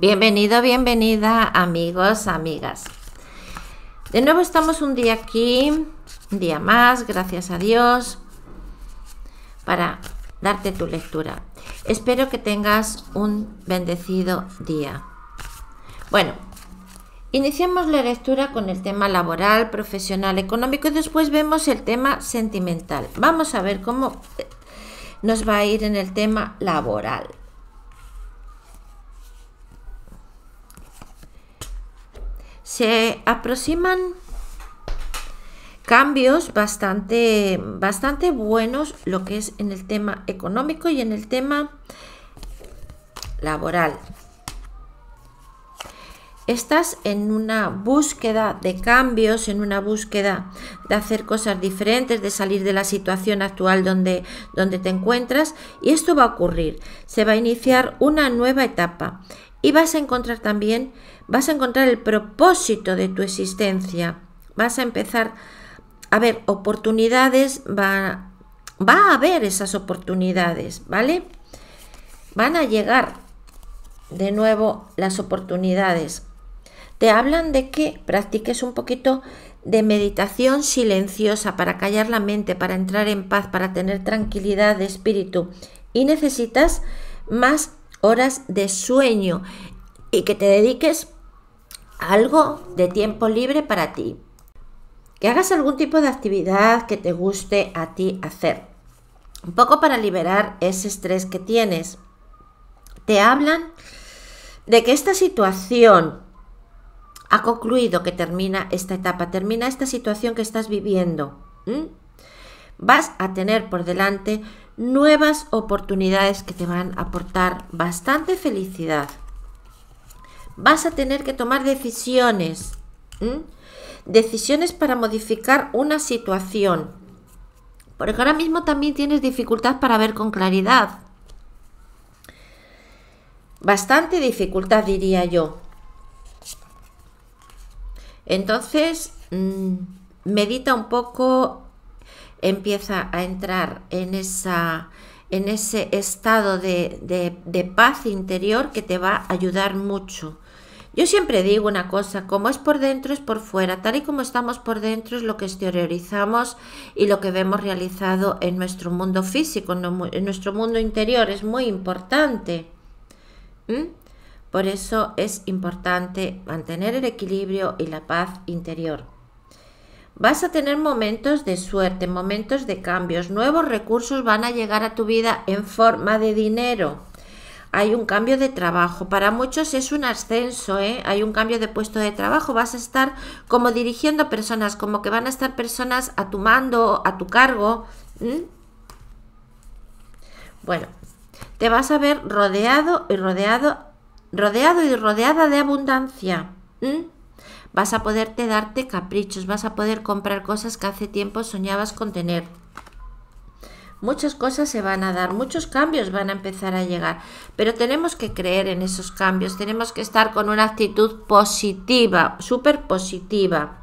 Bienvenido, bienvenida, amigos, amigas. De nuevo estamos un día aquí, un día más, gracias a Dios, para darte tu lectura. Espero que tengas un bendecido día. Bueno, iniciamos la lectura con el tema laboral, profesional, económico y después vemos el tema sentimental. Vamos a ver cómo nos va a ir en el tema laboral. se aproximan cambios bastante, bastante buenos, lo que es en el tema económico y en el tema laboral estás en una búsqueda de cambios, en una búsqueda de hacer cosas diferentes, de salir de la situación actual donde, donde te encuentras y esto va a ocurrir. Se va a iniciar una nueva etapa y vas a encontrar también, vas a encontrar el propósito de tu existencia. Vas a empezar a ver oportunidades, va, va a haber esas oportunidades, ¿vale? Van a llegar de nuevo las oportunidades te hablan de que practiques un poquito de meditación silenciosa para callar la mente, para entrar en paz, para tener tranquilidad de espíritu. Y necesitas más horas de sueño y que te dediques algo de tiempo libre para ti. Que hagas algún tipo de actividad que te guste a ti hacer. Un poco para liberar ese estrés que tienes. Te hablan de que esta situación ha concluido que termina esta etapa, termina esta situación que estás viviendo. Vas a tener por delante nuevas oportunidades que te van a aportar bastante felicidad. Vas a tener que tomar decisiones. Decisiones para modificar una situación. Porque ahora mismo también tienes dificultad para ver con claridad. Bastante dificultad, diría yo. Entonces, mm, medita un poco, empieza a entrar en, esa, en ese estado de, paz interior que te va a ayudar mucho. Yo siempre digo una cosa, como es por dentro es por fuera, tal y como estamos por dentro es lo que exteriorizamos y lo que vemos realizado en nuestro mundo físico, en nuestro mundo interior, es muy importante. ¿Mm? Por eso es importante mantener el equilibrio y la paz interior. Vas a tener momentos de suerte, momentos de cambios, nuevos recursos van a llegar a tu vida en forma de dinero. Hay un cambio de trabajo, para muchos es un ascenso, ¿eh? hay un cambio de puesto de trabajo, vas a estar como dirigiendo personas, como que van a estar personas a tu mando, a tu cargo. Bueno, te vas a ver rodeado y rodeado rodeado y rodeada de abundancia. Vas a poderte darte caprichos, vas a poder comprar cosas que hace tiempo soñabas con tener. Muchas cosas se van a dar, muchos cambios van a empezar a llegar, pero tenemos que creer en esos cambios, tenemos que estar con una actitud positiva, súper positiva.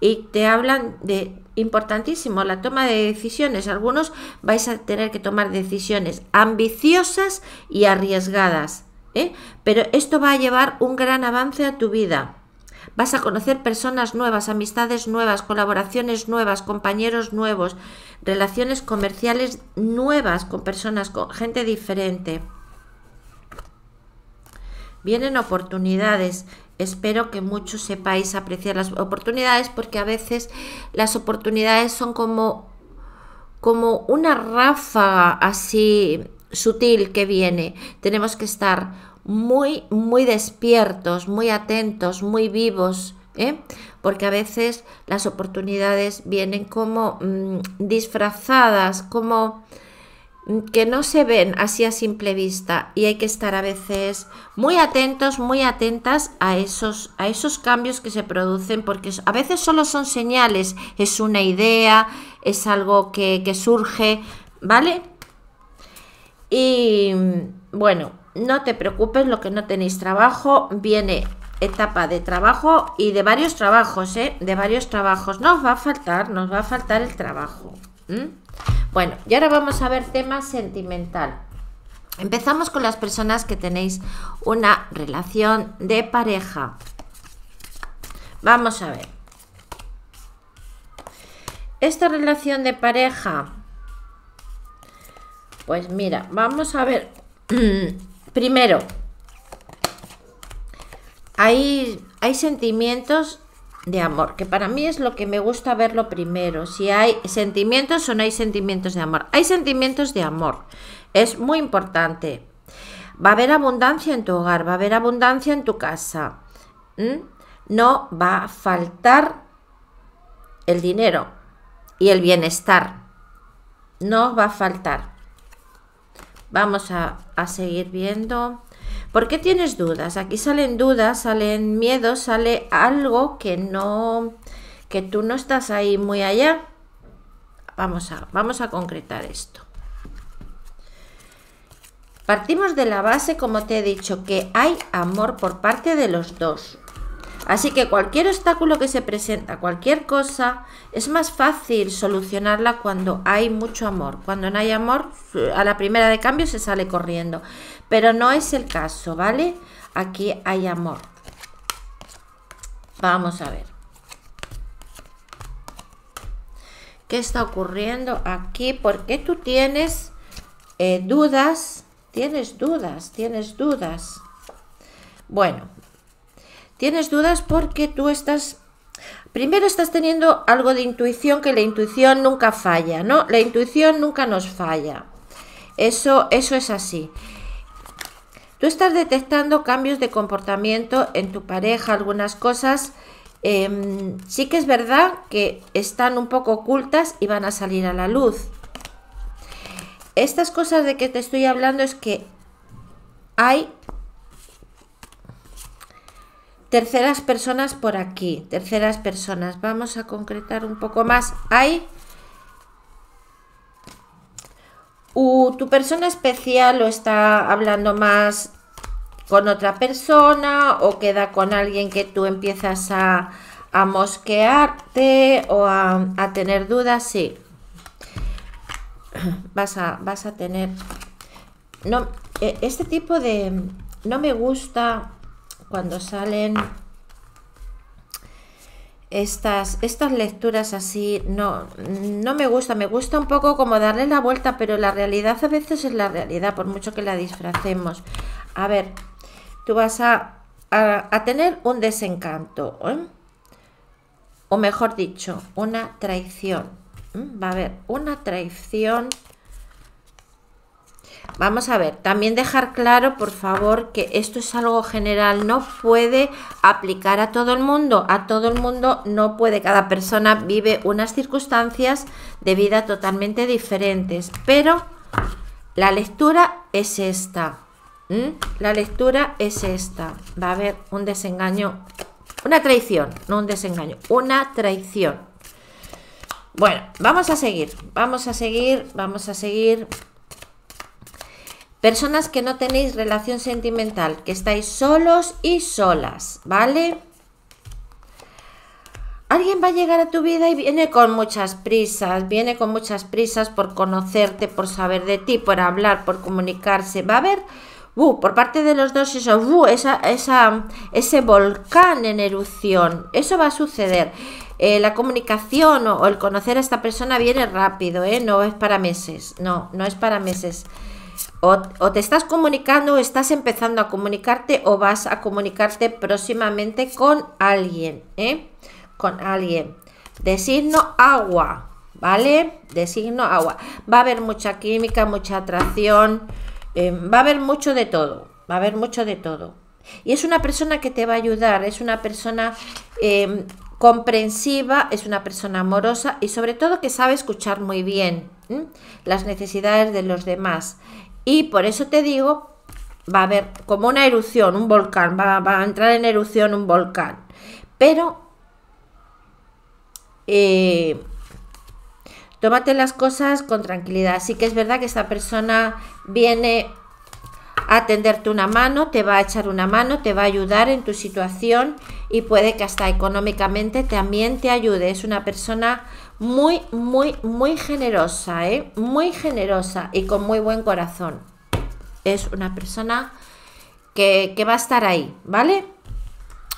Y te hablan de importantísimo la toma de decisiones. Algunos vais a tener que tomar decisiones ambiciosas y arriesgadas ¿eh? Pero esto va a llevar un gran avance a tu vida. Vas a conocer personas nuevas, amistades nuevas, colaboraciones nuevas, compañeros nuevos, relaciones comerciales nuevas con personas, con gente diferente. Vienen oportunidades. Espero que muchos sepáis apreciar las oportunidades porque a veces las oportunidades son como, como una ráfaga así sutil que viene. Tenemos que estar muy, muy despiertos, muy atentos, muy vivos, ¿eh? porque a veces las oportunidades vienen como mm, disfrazadas, como mm, que no se ven así a simple vista y hay que estar a veces muy atentos, muy atentas a esos, a esos cambios que se producen porque a veces solo son señales, es una idea, es algo que, que surge, ¿vale? Y bueno, no te preocupes, lo que no tenéis trabajo, viene etapa de trabajo y de varios trabajos, ¿eh? De varios trabajos. Nos va a faltar, nos va a faltar el trabajo. Bueno, y ahora vamos a ver tema sentimental. Empezamos con las personas que tenéis una relación de pareja. Vamos a ver. Esta relación de pareja pues mira, vamos a ver. Primero, hay, hay sentimientos de amor, que para mí es lo que me gusta verlo primero. Si hay sentimientos o no hay sentimientos de amor. Hay sentimientos de amor. Es muy importante. Va a haber abundancia en tu hogar, va a haber abundancia en tu casa. No va a faltar el dinero y el bienestar. No va a faltar. Vamos a, seguir viendo. ¿Por qué tienes dudas? Aquí salen dudas, salen miedos, sale algo que no, que tú no estás ahí muy allá. Vamos a, vamos a concretar esto. Partimos de la base, como te he dicho, que hay amor por parte de los dos. Así que cualquier obstáculo que se presenta, cualquier cosa, es más fácil solucionarla cuando hay mucho amor. Cuando no hay amor, a la primera de cambio se sale corriendo. Pero no es el caso, ¿vale? Aquí hay amor. Vamos a ver. ¿Qué está ocurriendo aquí? Porque tú tienes eh, dudas? Tienes dudas, tienes dudas. Bueno, Tienes dudas porque tú estás... Primero estás teniendo algo de intuición, que la intuición nunca falla, ¿no? La intuición nunca nos falla. Eso, eso es así. Tú estás detectando cambios de comportamiento en tu pareja, algunas cosas. Em, sí que es verdad que están un poco ocultas y van a salir a la luz. Estas cosas de que te estoy hablando es que hay terceras personas por aquí, terceras personas. Vamos a concretar un poco más. Hay tu persona especial o está hablando más con otra persona o queda con alguien que tú empiezas a, mosquearte o a, tener dudas, sí. Vas a, vas a tener... No, e, este tipo de... No me gusta cuando salen estas, estas lecturas así, no, no me gusta, me gusta un poco como darle la vuelta, pero la realidad a veces es la realidad, por mucho que la disfracemos. A ver, tú vas a, tener un desencanto, ¿eh? o mejor dicho, una traición. ¿eh? Va a haber una traición Vamos a ver, también dejar claro, por favor, que esto es algo general, no puede aplicar a todo el mundo, a todo el mundo no puede, cada persona vive unas circunstancias de vida totalmente diferentes, pero la lectura es esta, la lectura es esta, va a haber un desengaño, una traición, no un desengaño, una traición. Bueno, vamos a seguir, vamos a seguir, vamos a seguir. Personas que no tenéis relación sentimental, que estáis solos y solas, ¿vale? Alguien va a llegar a tu vida y viene con muchas prisas, viene con muchas prisas por conocerte, por saber de ti, por hablar, por comunicarse. Va a haber, uh, por parte de los dos, eso, uh, esa, ese volcán en erupción. Eso va a suceder. Eh, la comunicación o, el conocer a esta persona viene rápido, ¿eh? no es para meses, no, no es para meses o, te estás comunicando, o estás empezando a comunicarte, o vas a comunicarte próximamente con alguien, ¿eh? Con alguien. De signo agua, ¿vale? De signo agua. Va a haber mucha química, mucha atracción, em, va a haber mucho de todo, va a haber mucho de todo. Y es una persona que te va a ayudar, es una persona em, comprensiva, es una persona amorosa y sobre todo que sabe escuchar muy bien las necesidades de los demás. Y por eso te digo, va a haber como una erupción, un volcán, va, a entrar en erupción un volcán. Pero eh, tómate las cosas con tranquilidad. Sí que es verdad que esta persona viene a tenderte una mano, te va a echar una mano, te va a ayudar en tu situación y puede que hasta económicamente también te ayude. Es una persona muy, muy, muy generosa, ¿eh? Muy generosa y con muy buen corazón. Es una persona que, que va a estar ahí, ¿vale?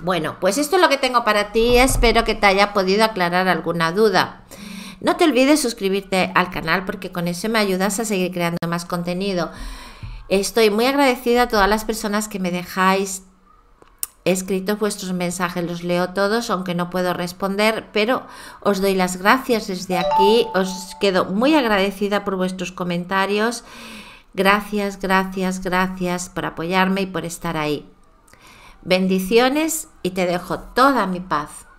Bueno, pues esto es lo que tengo para ti. Espero que te haya podido aclarar alguna duda. No te olvides suscribirte al canal porque con eso me ayudas a seguir creando más contenido. Estoy muy agradecida a todas las personas que me dejáis He escrito vuestros mensajes, los leo todos, aunque no puedo responder, pero os doy las gracias desde aquí, os quedo muy agradecida por vuestros comentarios. Gracias, gracias, gracias por apoyarme y por estar ahí. Bendiciones y te dejo toda mi paz.